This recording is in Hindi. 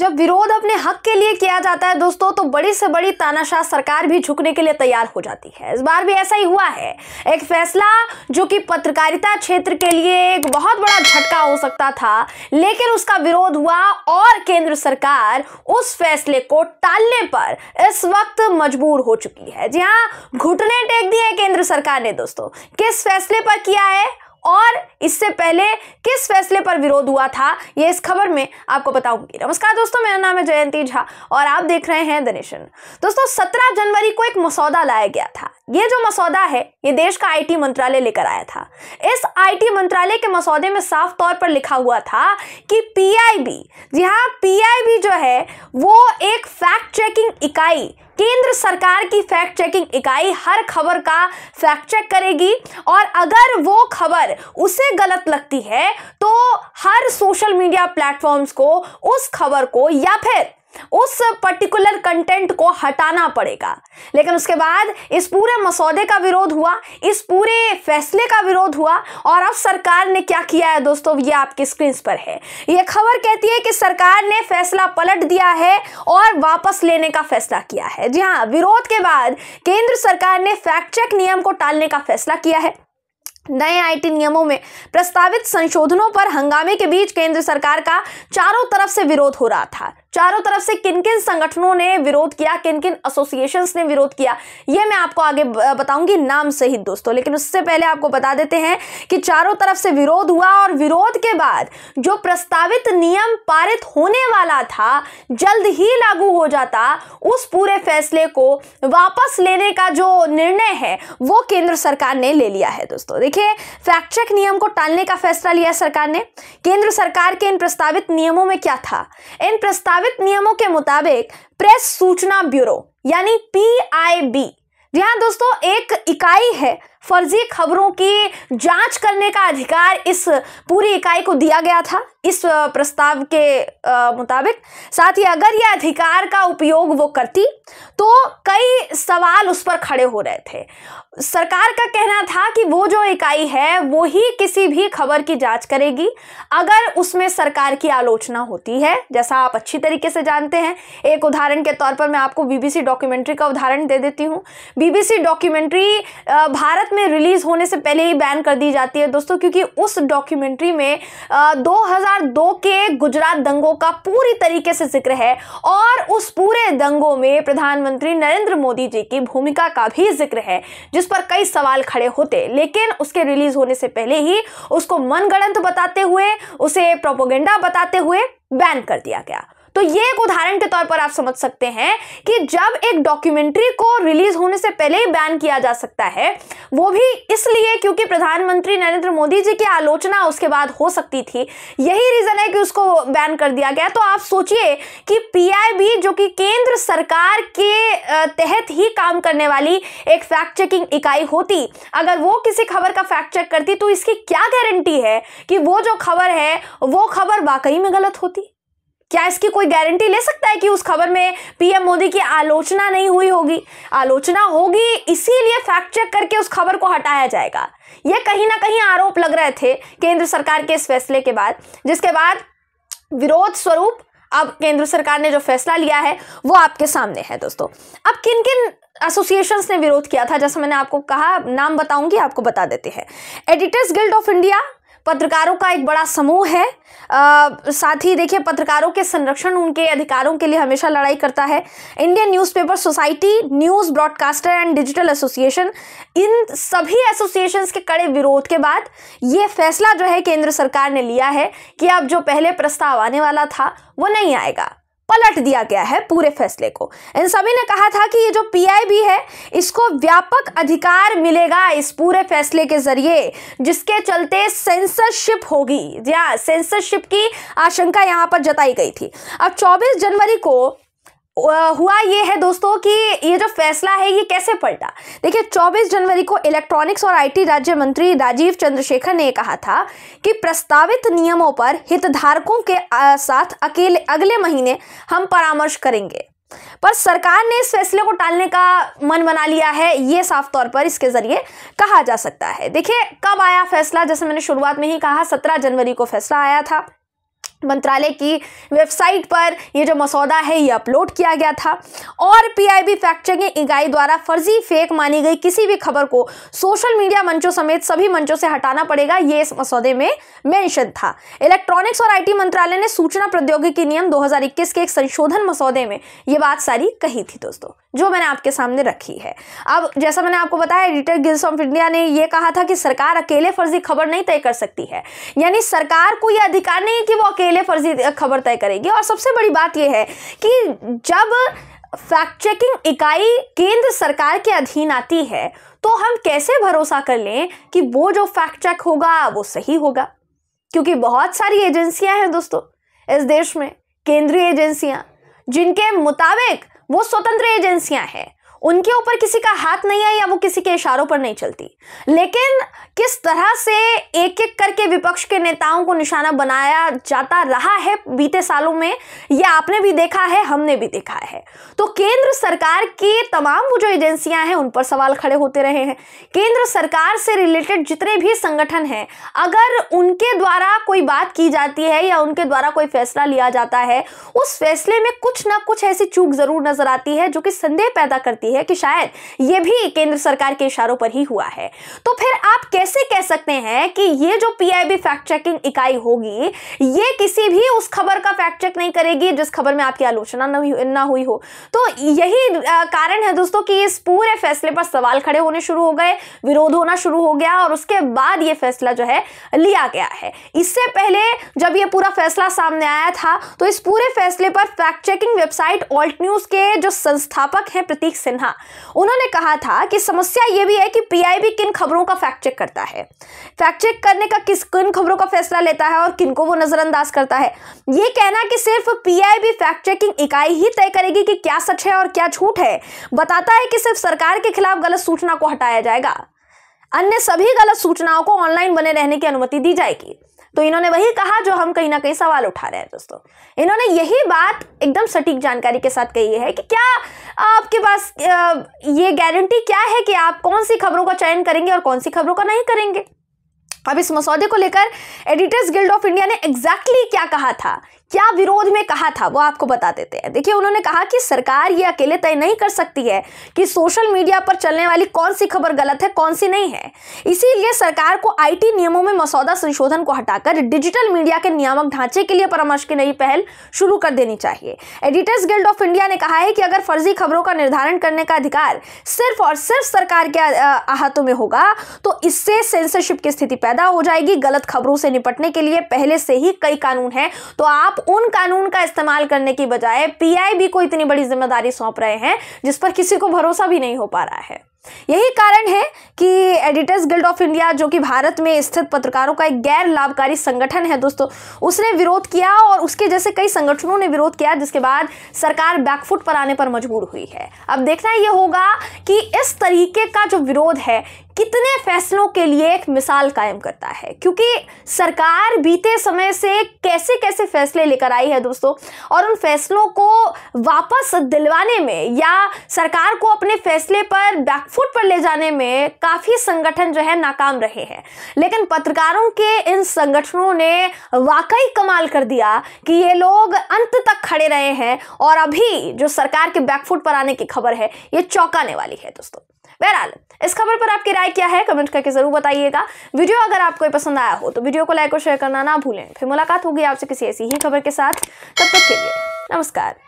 जब विरोध अपने हक के लिए किया जाता है दोस्तों तो बड़ी से बड़ी तानाशाह सरकार भी झुकने के लिए तैयार हो जाती है इस बार भी ऐसा ही हुआ है एक फैसला जो कि पत्रकारिता क्षेत्र के लिए एक बहुत बड़ा झटका हो सकता था लेकिन उसका विरोध हुआ और केंद्र सरकार उस फैसले को टालने पर इस वक्त मजबूर हो चुकी है जी हाँ घुटने टेक दिए केंद्र सरकार ने दोस्तों किस फैसले पर किया है और इससे पहले किस फैसले पर विरोध हुआ था ये इस खबर में आपको बताऊंगी नमस्कार दोस्तों मेरा नाम है जयंती झा और आप देख रहे हैं द नेशन दोस्तों सत्रह जनवरी को एक मसौदा लाया गया था ये जो मसौदा है ये देश का आईटी मंत्रालय लेकर आया था इस आईटी मंत्रालय के मसौदे में साफ तौर पर लिखा हुआ था कि पीआईबी जी हाँ पीआईबी जो है वो एक फैक्ट चेकिंग इकाई केंद्र सरकार की फैक्ट चेकिंग इकाई हर खबर का फैक्ट चेक करेगी और अगर वो खबर उसे गलत लगती है तो हर सोशल मीडिया प्लेटफॉर्म्स को उस खबर को या फिर उस पर्टिकुलर कंटेंट को हटाना पड़ेगा लेकिन उसके बाद इस पूरे मसौदे का विरोध हुआ इस पूरे फैसले का विरोध हुआ और अब सरकार ने क्या किया है दोस्तों ये आपके स्क्रीन पर है ये खबर कहती है कि सरकार ने फैसला पलट दिया है और वापस लेने का फैसला किया है जी हाँ विरोध के बाद केंद्र सरकार ने फैक्ट चेक नियम को टालने का फैसला किया है नए आईटी नियमों में प्रस्तावित संशोधनों पर हंगामे के बीच केंद्र सरकार का चारों तरफ से विरोध हो रहा था चारों तरफ से किन किन संगठनों ने विरोध किया किन किन एसोसिएशन ने विरोध किया यह मैं आपको आगे बताऊंगी नाम सहित दोस्तों लेकिन उससे पहले आपको बता देते हैं कि चारों तरफ से विरोध हुआ और विरोध बाद जो प्रस्तावित नियम पारित होने वाला था जल्द ही लागू हो जाता उस पूरे फैसले को वापस लेने का जो निर्णय है वो केंद्र सरकार ने ले लिया है दोस्तों देखिए फैक्ट चेक नियम को टालने का फैसला लिया सरकार ने केंद्र सरकार के इन प्रस्तावित नियमों में क्या था इन प्रस्तावित नियमों के मुताबिक प्रेस सूचना ब्यूरो यानी पी आई बी जी हाँ दोस्तों एक इकाई है फर्जी खबरों की जांच करने का अधिकार इस पूरी इकाई को दिया गया था इस प्रस्ताव के मुताबिक साथ ही अगर यह अधिकार का उपयोग वो करती तो कई सवाल उस पर खड़े हो रहे थे सरकार का कहना था कि वो जो इकाई है वो ही किसी भी खबर की जांच करेगी अगर उसमें सरकार की आलोचना होती है जैसा आप अच्छी तरीके से जानते हैं एक उदाहरण के तौर पर मैं आपको बीबीसी डॉक्यूमेंट्री का उदाहरण दे देती हूँ बीबीसी डॉक्यूमेंट्री भारत में रिलीज होने से पहले ही बैन कर दी जाती है दोस्तों क्योंकि उस डॉक्यूमेंट्री में दो के गुजरात दंगों का पूरी तरीके से जिक्र है और उस पूरे दंगों में प्रधानमंत्री नरेंद्र मोदी जी की भूमिका का भी जिक्र है जिस पर कई सवाल खड़े होते लेकिन उसके रिलीज होने से पहले ही उसको मनगढ़ंत बताते हुए उसे प्रोपोगेंडा बताते हुए बैन कर दिया गया तो ये एक उदाहरण के तौर पर आप समझ सकते हैं कि जब एक डॉक्यूमेंट्री को रिलीज होने से पहले ही बैन किया जा सकता है वो भी इसलिए क्योंकि प्रधानमंत्री नरेंद्र मोदी जी की आलोचना उसके बाद हो सकती थी यही रीजन है कि उसको बैन कर दिया गया तो आप सोचिए कि पीआईबी जो कि केंद्र सरकार के तहत ही काम करने वाली एक फैक्ट चेकिंग इकाई होती अगर वो किसी खबर का फैक्ट चेक करती तो इसकी क्या गारंटी है कि वो जो खबर है वो खबर वाकई में गलत होती क्या इसकी कोई गारंटी ले सकता है कि उस खबर में पीएम मोदी की आलोचना नहीं हुई होगी आलोचना होगी इसीलिए फैक्ट चेक करके उस खबर को हटाया जाएगा यह कहीं ना कहीं आरोप लग रहे थे केंद्र सरकार के इस फैसले के बाद जिसके बाद विरोध स्वरूप अब केंद्र सरकार ने जो फैसला लिया है वो आपके सामने है दोस्तों अब किन किन एसोसिएशंस ने विरोध किया था जैसे मैंने आपको कहा नाम बताऊंगी आपको बता देते हैं एडिटर्स गिल्ड ऑफ इंडिया पत्रकारों का एक बड़ा समूह है आ, साथ ही देखिए पत्रकारों के संरक्षण उनके अधिकारों के लिए हमेशा लड़ाई करता है Indian newspaper society news broadcaster and digital association इन सभी एसोसिएशंस के कड़े विरोध के बाद ये फैसला जो है केंद्र सरकार ने लिया है कि अब जो पहले प्रस्ताव आने वाला था वो नहीं आएगा पलट दिया गया है पूरे फैसले को इन सभी ने कहा था कि ये जो पीआईबी है इसको व्यापक अधिकार मिलेगा इस पूरे फैसले के जरिए जिसके चलते सेंसरशिप होगी या सेंसरशिप की आशंका यहां पर जताई गई थी अब 24 जनवरी को हुआ ये है दोस्तों कि ये जो फैसला है ये कैसे पलटा देखिए 24 जनवरी को इलेक्ट्रॉनिक्स और आईटी राज्य मंत्री राजीव चंद्रशेखर ने कहा था कि प्रस्तावित नियमों पर हितधारकों के साथ अकेले अगले महीने हम परामर्श करेंगे पर सरकार ने इस फैसले को टालने का मन बना लिया है यह साफ तौर पर इसके जरिए कहा जा सकता है देखिए कब आया फैसला जैसे मैंने शुरुआत में ही कहा 17 जनवरी को फैसला आया था मंत्रालय की वेबसाइट पर यह जो मसौदा है यह अपलोड किया गया था और पीआईबी फैक्ट चेकिंग इकाई द्वारा फर्जी फेक मानी गई किसी भी खबर को सोशल मीडिया मंचों समेत सभी मंचों से हटाना पड़ेगा यह इस मसौदे में मेंशन था इलेक्ट्रॉनिक्स और आईटी मंत्रालय ने सूचना प्रौद्योगिकी नियम 2021 के एक संशोधन मसौदे में यह बात सारी कही थी दोस्तों जो मैंने आपके सामने रखी है अब जैसा मैंने आपको बताया एडिटर गिल्स ऑफ इंडिया ने यह कहा था कि सरकार अकेले फर्जी खबर नहीं तय कर सकती है यानी सरकार को यह अधिकार नहीं है कि वो अकेले मेरे लिए फर्जी खबर तय करेगी और सबसे बड़ी बात यह है कि जब फैक्ट चेकिंग इकाई केंद्र सरकार के अधीन आती है तो हम कैसे भरोसा कर लें कि वो जो फैक्ट चेक होगा वो सही होगा क्योंकि बहुत सारी एजेंसियां हैं दोस्तों इस देश में केंद्रीय एजेंसियां जिनके मुताबिक वो स्वतंत्र एजेंसियां हैं उनके ऊपर किसी का हाथ नहीं है या वो किसी के इशारों पर नहीं चलती लेकिन किस तरह से एक एक करके विपक्ष के नेताओं को निशाना बनाया जाता रहा है बीते सालों में ये आपने भी देखा है हमने भी देखा है तो केंद्र सरकार की तमाम वो जो एजेंसियां हैं उन पर सवाल खड़े होते रहे हैं केंद्र सरकार से रिलेटेड जितने भी संगठन हैं अगर उनके द्वारा कोई बात की जाती है या उनके द्वारा कोई फैसला लिया जाता है उस फैसले में कुछ ना कुछ ऐसी चूक जरूर नजर आती है जो कि संदेह पैदा करती सकती है कि शायद ये भी केंद्र सरकार के इशारों पर ही हुआ है तो फिर आप कैसे कह सकते हैं कि ये जो पीआईबी फैक्ट चेकिंग इकाई होगी ये किसी भी उस खबर का फैक्ट चेक नहीं करेगी जिस खबर में आपकी आलोचना ना हुई हो तो यही कारण है दोस्तों कि इस पूरे फैसले पर सवाल खड़े होने शुरू हो गए विरोध होना शुरू हो गया और उसके बाद ये फैसला जो है लिया गया है इससे पहले जब ये पूरा फैसला सामने आया था तो इस पूरे फैसले पर fact checking website Alt News के जो संस्थापक हैं प्रतीक सिन्हा सिन्हा उन्होंने कहा था कि समस्या ये भी है कि पीआईबी किन खबरों का फैक्ट चेक करता है फैक्ट चेक करने का किस किन खबरों का फैसला लेता है और किन को वो नज़रअंदाज करता है ये कहना कि सिर्फ पीआईबी फैक्ट चेकिंग इकाई ही तय करेगी कि क्या सच है और क्या झूठ है बताता है कि सिर्फ सरकार के खिलाफ गलत सूचना को हटाया जाएगा अन्य सभी गलत सूचनाओं को ऑनलाइन बने रहने की अनुमति दी जाएगी तो इन्होंने वही कहा जो हम कहीं ना कहीं सवाल उठा रहे हैं दोस्तों इन्होंने यही बात एकदम सटीक जानकारी के साथ कही है कि क्या आपके पास ये गारंटी क्या है कि आप कौन सी खबरों का चयन करेंगे और कौन सी खबरों का नहीं करेंगे अब इस मसौदे को लेकर एडिटर्स गिल्ड ऑफ इंडिया ने एग्जैक्टली exactly क्या कहा था क्या विरोध में कहा था वो आपको बता देते हैं देखिए उन्होंने कहा कि सरकार ये अकेले तय नहीं कर सकती है कि सोशल मीडिया पर चलने वाली कौन सी खबर गलत है कौन सी नहीं है इसीलिए सरकार को आईटी नियमों में मसौदा संशोधन को हटाकर डिजिटल मीडिया के नियामक ढांचे के लिए परामर्श की नई पहल शुरू कर देनी चाहिए एडिटर्स गिल्ड ऑफ इंडिया ने कहा है कि अगर फर्जी खबरों का निर्धारण करने का अधिकार सिर्फ और सिर्फ सरकार के आहतों में होगा तो इससे सेंसरशिप की स्थिति पैदा हो जाएगी गलत खबरों से निपटने के लिए पहले से ही कई कानून है तो आप आप उन कानून का इस्तेमाल करने की बजाय पीआईबी को इतनी बड़ी जिम्मेदारी सौंप रहे हैं जिस पर किसी को भरोसा भी नहीं हो पा रहा है यही कारण है कि एडिटर्स गिल्ड ऑफ इंडिया जो कि भारत में स्थित पत्रकारों का एक गैर लाभकारी संगठन है दोस्तों उसने विरोध किया और उसके जैसे कई संगठनों ने विरोध किया जिसके बाद सरकार बैकफुट पर आने पर मजबूर हुई है अब देखना यह होगा कि इस तरीके का जो विरोध है कितने फैसलों के लिए एक मिसाल कायम करता है क्योंकि सरकार बीते समय से कैसे कैसे फैसले लेकर आई है दोस्तों और उन फैसलों को वापस दिलवाने में या सरकार को अपने फैसले पर बैकफुट पर ले जाने में काफ़ी संगठन जो है नाकाम रहे हैं लेकिन पत्रकारों के इन संगठनों ने वाकई कमाल कर दिया कि ये लोग अंत तक खड़े रहे हैं और अभी जो सरकार के बैकफुट पर आने की खबर है ये चौंकाने वाली है दोस्तों बहरहाल इस खबर पर आपकी राय राय क्या है कमेंट करके ज़रूर बताइएगा वीडियो अगर आपको पसंद आया हो तो वीडियो को लाइक और शेयर करना ना भूलें फिर मुलाकात होगी आपसे किसी ऐसी ही खबर के साथ तब तक के लिए नमस्कार